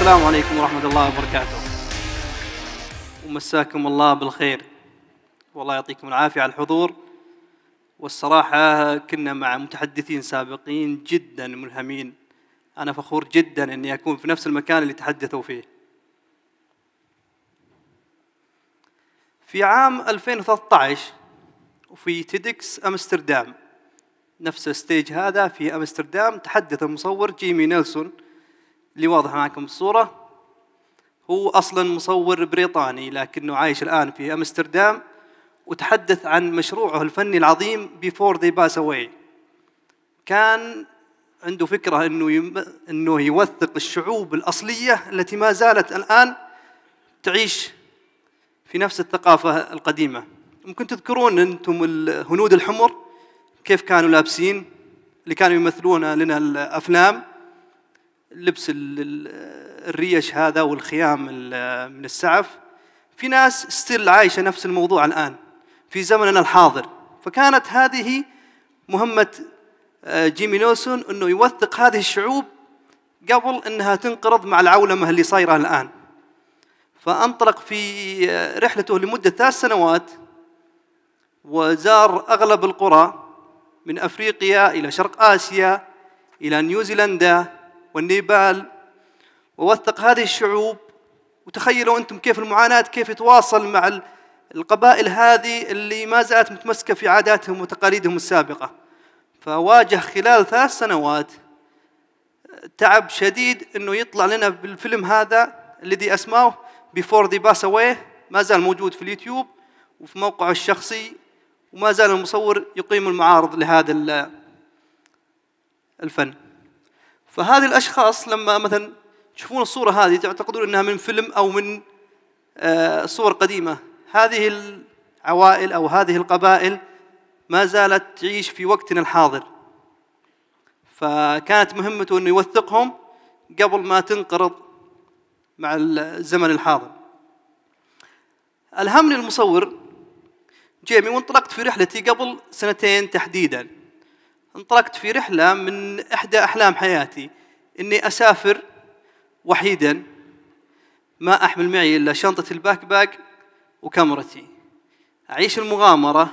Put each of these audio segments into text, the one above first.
السلام عليكم ورحمة الله وبركاته ومساكم الله بالخير والله يعطيكم العافية على الحضور والصراحة كنا مع متحدثين سابقين جدا ملهمين أنا فخور جدا أني أكون في نفس المكان اللي تحدثوا فيه في عام 2013 وفي تيدكس أمستردام نفس الستيج هذا في أمستردام تحدث المصور جيمي نيلسون اللي واضحة معكم الصورة هو أصلا مصور بريطاني لكنه عايش الآن في أمستردام وتحدث عن مشروعه الفني العظيم Before They Pass Away كان عنده فكرة أنه, يم... أنه يوثق الشعوب الأصلية التي ما زالت الآن تعيش في نفس الثقافة القديمة ممكن تذكرون أنتم الهنود الحمر كيف كانوا لابسين اللي كانوا يمثلون لنا الأفلام لبس الريش هذا والخيام من السعف في ناس ستيل عايشة نفس الموضوع الآن في زمننا الحاضر فكانت هذه مهمة آه، جيمي نوسون أنه يوثق هذه الشعوب قبل أنها تنقرض مع العولمة اللي صايرة الآن فأنطلق في آه، رحلته لمدة ثلاث سنوات وزار أغلب القرى من أفريقيا إلى شرق آسيا إلى نيوزيلندا والنيبال ووثق هذه الشعوب وتخيلوا أنتم كيف المعاناة كيف يتواصل مع القبائل هذه اللي ما زالت متمسكة في عاداتهم وتقاليدهم السابقة فواجه خلال ثلاث سنوات تعب شديد أنه يطلع لنا بالفيلم هذا الذي أسماه بيفور ذي باس أواي ما زال موجود في اليوتيوب وفي موقعه الشخصي وما زال المصور يقيم المعارض لهذا الفن فهذه الاشخاص لما مثلا تشوفون الصوره هذه تعتقدون انها من فيلم او من آه، صور قديمه هذه العوائل او هذه القبائل ما زالت تعيش في وقتنا الحاضر فكانت مهمته انه يوثقهم قبل ما تنقرض مع الزمن الحاضر الهمني المصور جيمي وانطلقت في رحلتي قبل سنتين تحديدا انطلقت في رحلة من إحدى أحلام حياتي إني أسافر وحيدا ما أحمل معي إلا شنطة الباك باك وكاميرتي أعيش المغامرة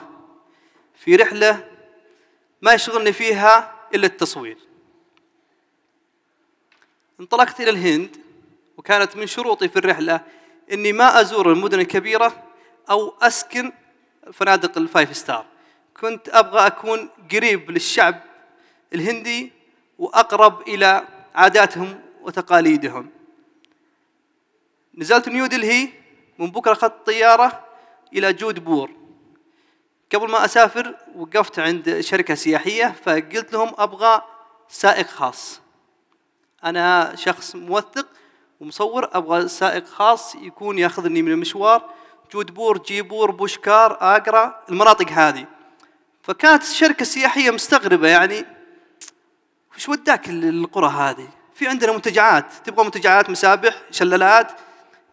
في رحلة ما يشغلني فيها إلا التصوير انطلقت إلى الهند وكانت من شروطي في الرحلة إني ما أزور المدن الكبيرة أو أسكن فنادق الفايف ستار كنت أبغى أكون قريب للشعب الهندي وأقرب إلى عاداتهم وتقاليدهم نزلت نيو دلهي من بكرة أخذت طيارة إلى جودبور قبل ما أسافر وقفت عند شركة سياحية فقلت لهم أبغى سائق خاص أنا شخص موثق ومصور أبغى سائق خاص يكون ياخذني من المشوار جودبور جيبور بوشكار آقرا المناطق هذه فكانت الشركه السياحيه مستغربه يعني وش وداك للقرى هذه في عندنا منتجعات تبغى منتجعات مسابح شلالات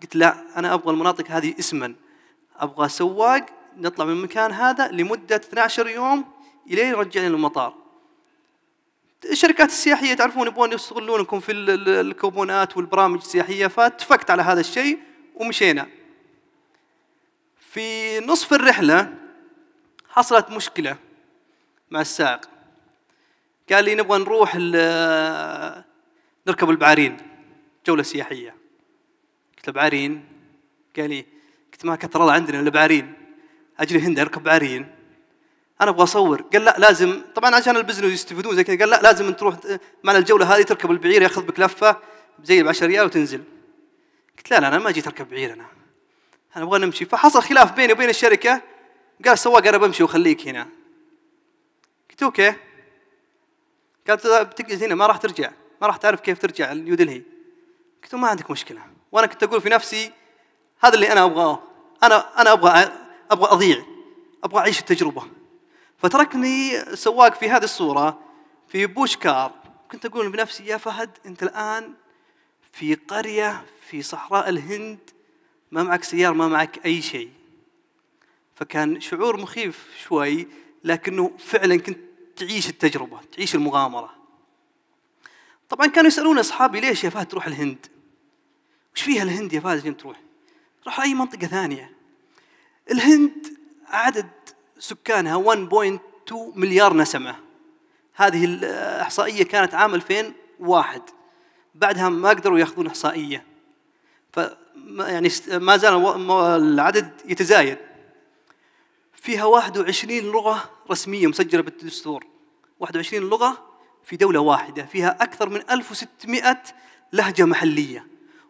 قلت لا انا ابغى المناطق هذه اسما ابغى سواق نطلع من المكان هذا لمده 12 يوم الين يرجعني للمطار الشركات السياحيه تعرفون يبغون يستغلونكم في الكوبونات والبرامج السياحيه فاتفقت على هذا الشيء ومشينا في نصف الرحله حصلت مشكله مع السائق قال لي نبغى نروح نركب البعارين جولة سياحية قلت له بعارين قال لي قلت ما كثر الله عندنا البعارين اجري هند اركب بعارين انا ابغى اصور قال لا لازم طبعا عشان البزنس يستفيدون زي كذا قال لا لازم تروح معنا الجوله هذه تركب البعير ياخذ بك لفه زي ب 10 ريال وتنزل قلت لا لا انا ما جيت اركب بعير انا انا ابغى نمشي فحصل خلاف بيني وبين الشركه قال السواق انا بمشي وخليك هنا اوكي قالت بتجلس هنا ما راح ترجع ما راح تعرف كيف ترجع دلهي قلت ما عندك مشكله وانا كنت اقول في نفسي هذا اللي انا ابغاه انا انا ابغى ابغى اضيع ابغى اعيش التجربه فتركني سواق في هذه الصوره في بوش كار كنت اقول بنفسي يا فهد انت الان في قريه في صحراء الهند ما معك سياره ما معك اي شيء فكان شعور مخيف شوي لكنه فعلا كنت تعيش التجربة تعيش المغامرة طبعا كانوا يسألون أصحابي ليش يا فهد تروح الهند وش فيها الهند يا فهد عشان تروح روح أي منطقة ثانية الهند عدد سكانها 1.2 مليار نسمة هذه الإحصائية كانت عام 2001 بعدها ما قدروا ياخذون إحصائية ف يعني ما زال العدد يتزايد فيها 21 لغة رسمية مسجلة بالدستور 21 لغة في دولة واحدة فيها أكثر من 1600 لهجة محلية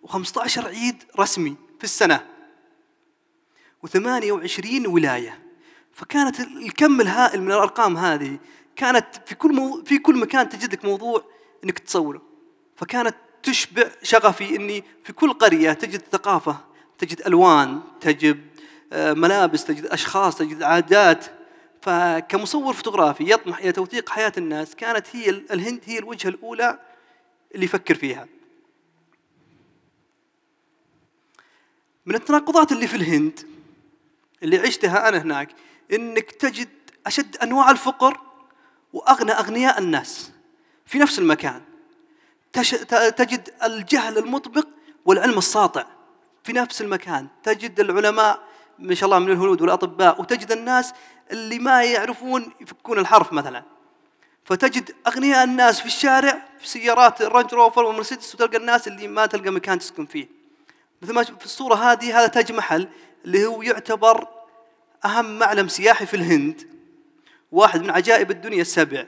و15 عيد رسمي في السنة و28 ولاية فكانت الكم الهائل من الأرقام هذه كانت في كل مو... في كل مكان تجد لك موضوع انك تصوره فكانت تشبع شغفي اني في كل قريه تجد ثقافه تجد الوان تجد آه، ملابس تجد أشخاص تجد عادات فكمصور فوتوغرافي يطمح إلى توثيق حياة الناس كانت هي الهند هي الوجهة الأولى اللي يفكر فيها من التناقضات اللي في الهند اللي عشتها أنا هناك إنك تجد أشد أنواع الفقر وأغنى أغنياء الناس في نفس المكان تجد الجهل المطبق والعلم الساطع في نفس المكان تجد العلماء ما شاء الله من الهنود والاطباء وتجد الناس اللي ما يعرفون يفكون الحرف مثلا فتجد اغنياء الناس في الشارع في سيارات الرنج روفر والمرسيدس وتلقى الناس اللي ما تلقى مكان تسكن فيه مثل ما في الصوره هذه هذا تاج محل اللي هو يعتبر اهم معلم سياحي في الهند واحد من عجائب الدنيا السبع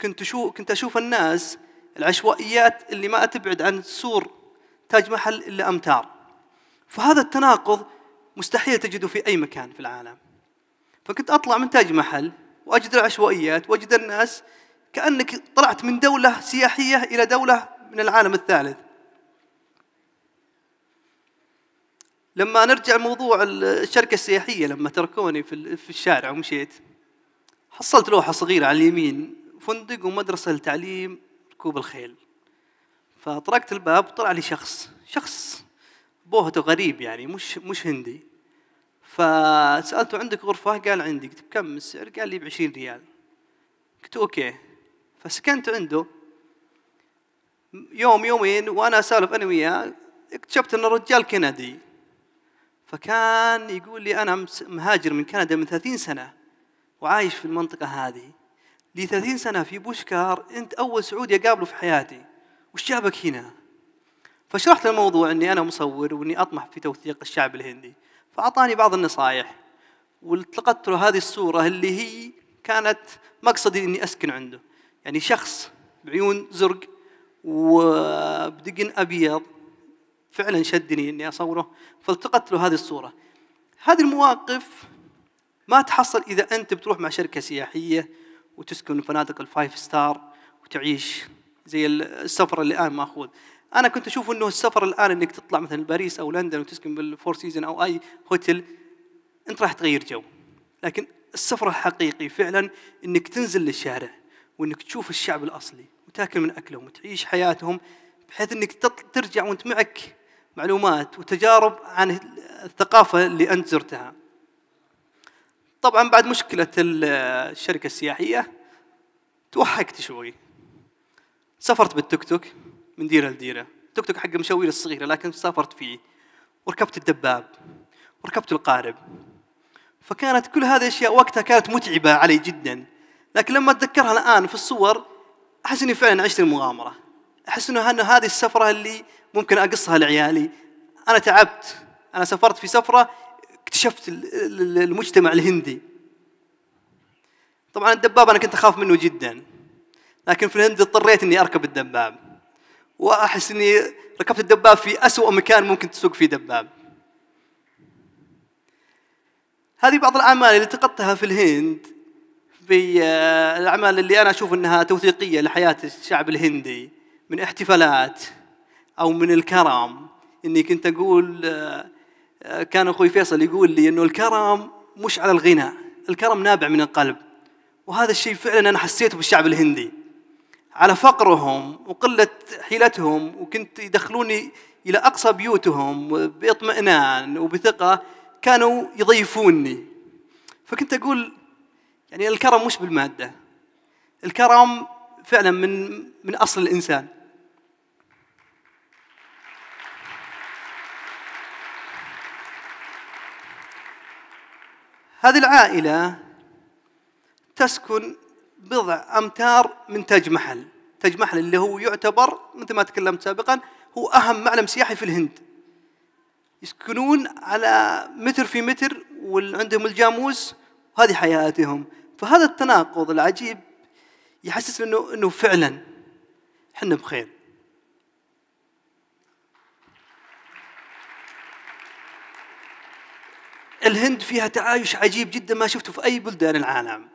كنت اشوف كنت اشوف الناس العشوائيات اللي ما تبعد عن سور تاج محل الا امتار فهذا التناقض مستحيل تجده في أي مكان في العالم فكنت أطلع من تاج محل وأجد العشوائيات وأجد الناس كأنك طلعت من دولة سياحية إلى دولة من العالم الثالث لما نرجع لموضوع الشركة السياحية لما تركوني في الشارع ومشيت حصلت لوحة صغيرة على اليمين فندق ومدرسة لتعليم ركوب الخيل فطرقت الباب وطلع لي شخص شخص بوهته غريب يعني مش مش هندي فسالته عندك غرفه قال عندي قلت بكم السعر قال لي ب ريال قلت اوكي فسكنت عنده يوم يومين وانا اسولف انا وياه اكتشفت ان الرجال كندي فكان يقول لي انا مهاجر من كندا من 30 سنه وعايش في المنطقه هذه لي 30 سنه في بوشكار انت اول سعودي اقابله في حياتي وش جابك هنا؟ فشرحت الموضوع اني انا مصور واني اطمح في توثيق الشعب الهندي فاعطاني بعض النصائح والتقطت له هذه الصوره اللي هي كانت مقصدي اني اسكن عنده يعني شخص بعيون زرق وبدقن ابيض فعلا شدني اني اصوره فالتقطت له هذه الصوره هذه المواقف ما تحصل اذا انت بتروح مع شركه سياحيه وتسكن فنادق الفايف ستار وتعيش زي السفر اللي الان ماخوذ انا كنت اشوف انه السفر الان انك تطلع مثلا باريس او لندن وتسكن بالفور سيزون او اي هوتل انت راح تغير جو لكن السفر الحقيقي فعلا انك تنزل للشارع وانك تشوف الشعب الاصلي وتاكل من اكلهم وتعيش حياتهم بحيث انك ترجع وانت معك معلومات وتجارب عن الثقافه اللي انت زرتها. طبعا بعد مشكله الشركه السياحيه توحكت شوي. سافرت بالتوك توك من ديره لديره توك توك حق مشاوير الصغيره لكن سافرت فيه وركبت الدباب وركبت القارب فكانت كل هذه الاشياء وقتها كانت متعبه علي جدا لكن لما اتذكرها الان في الصور احس اني فعلا عشت المغامره احس انه هذه السفره اللي ممكن اقصها لعيالي انا تعبت انا سافرت في سفره اكتشفت المجتمع الهندي طبعا الدباب انا كنت اخاف منه جدا لكن في الهند اضطريت اني اركب الدباب واحس اني ركبت الدباب في اسوء مكان ممكن تسوق فيه دباب هذه بعض الاعمال اللي التقطتها في الهند في آه، الاعمال اللي انا اشوف انها توثيقيه لحياه الشعب الهندي من احتفالات او من الكرم اني كنت اقول آه، آه، كان اخوي فيصل يقول لي انه الكرم مش على الغنى الكرم نابع من القلب وهذا الشيء فعلا انا حسيته بالشعب الهندي على فقرهم وقلة حيلتهم وكنت يدخلوني إلى أقصى بيوتهم بإطمئنان وبثقة كانوا يضيفوني فكنت أقول يعني الكرم مش بالمادة الكرم فعلا من من أصل الإنسان هذه العائلة تسكن بضع أمتار من تاج محل تاج محل اللي هو يعتبر مثل ما تكلمت سابقا هو أهم معلم سياحي في الهند يسكنون على متر في متر وعندهم الجاموس وهذه حياتهم فهذا التناقض العجيب يحسس انه انه فعلا احنا بخير الهند فيها تعايش عجيب جدا ما شفته في اي بلدان العالم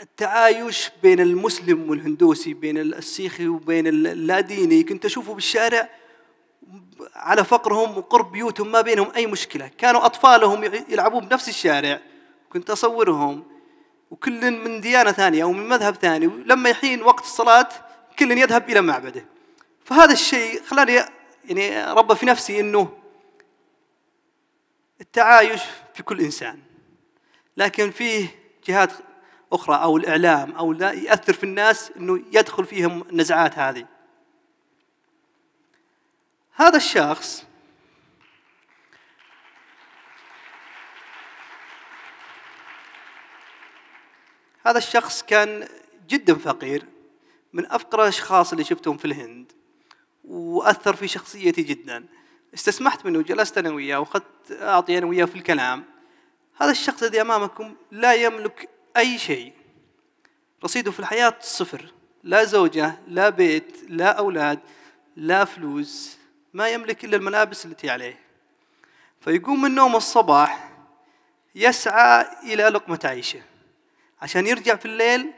التعايش بين المسلم والهندوسي بين السيخي وبين اللاديني كنت أشوفه بالشارع على فقرهم وقرب بيوتهم ما بينهم أي مشكلة كانوا أطفالهم يلعبون بنفس الشارع كنت أصورهم وكل من ديانة ثانية أو من مذهب ثاني ولما يحين وقت الصلاة كل يذهب إلى معبده فهذا الشيء خلاني يعني ربى في نفسي أنه التعايش في كل إنسان لكن فيه جهات أخرى أو الإعلام أو لا يأثر في الناس أنه يدخل فيهم النزعات هذه هذا الشخص هذا الشخص كان جدا فقير من أفقر الأشخاص اللي شفتهم في الهند وأثر في شخصيتي جدا استسمحت منه جلست أنا وياه وأخذت أعطي أنا وياه في الكلام هذا الشخص الذي أمامكم لا يملك أي شيء رصيده في الحياة صفر لا زوجة لا بيت لا أولاد لا فلوس ما يملك إلا الملابس التي عليه فيقوم من نوم الصباح يسعى إلى لقمة عيشه عشان يرجع في الليل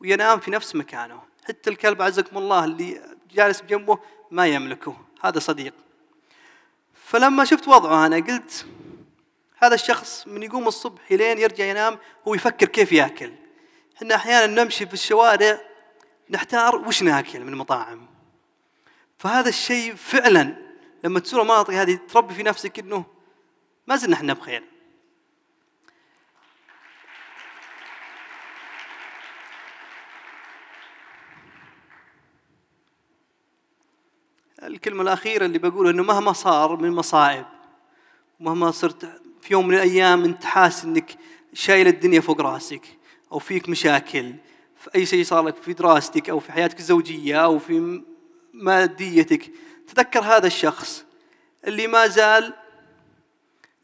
وينام في نفس مكانه حتى الكلب عزكم الله اللي جالس بجنبه ما يملكه هذا صديق فلما شفت وضعه أنا قلت هذا الشخص من يقوم الصبح لين يرجع ينام هو يفكر كيف ياكل احنا احيانا نمشي في الشوارع نحتار وش ناكل من مطاعم فهذا الشيء فعلا لما تسوق المناطق هذه تربي في نفسك انه ما زلنا احنا بخير الكلمة الأخيرة اللي بقولها أنه مهما صار من مصائب مهما صرت في يوم من الايام انت حاسس انك شايل الدنيا فوق راسك او فيك مشاكل في اي شيء صار لك في دراستك او في حياتك الزوجيه او في ماديتك تذكر هذا الشخص اللي ما زال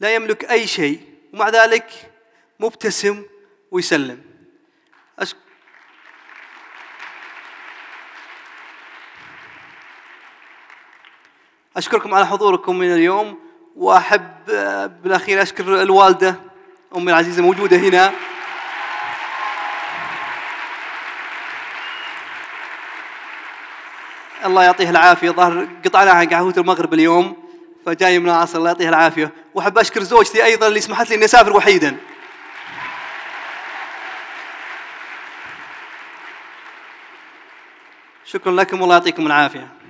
لا يملك اي شيء ومع ذلك مبتسم ويسلم اشكركم على حضوركم من اليوم واحب بالاخير اشكر الوالده امي العزيزه موجوده هنا الله يعطيها العافيه ظهر قطعنا عن قهوه المغرب اليوم فجاي من العصر الله يعطيها العافيه واحب اشكر زوجتي ايضا اللي سمحت لي اني اسافر وحيدا شكرا لكم والله يعطيكم العافيه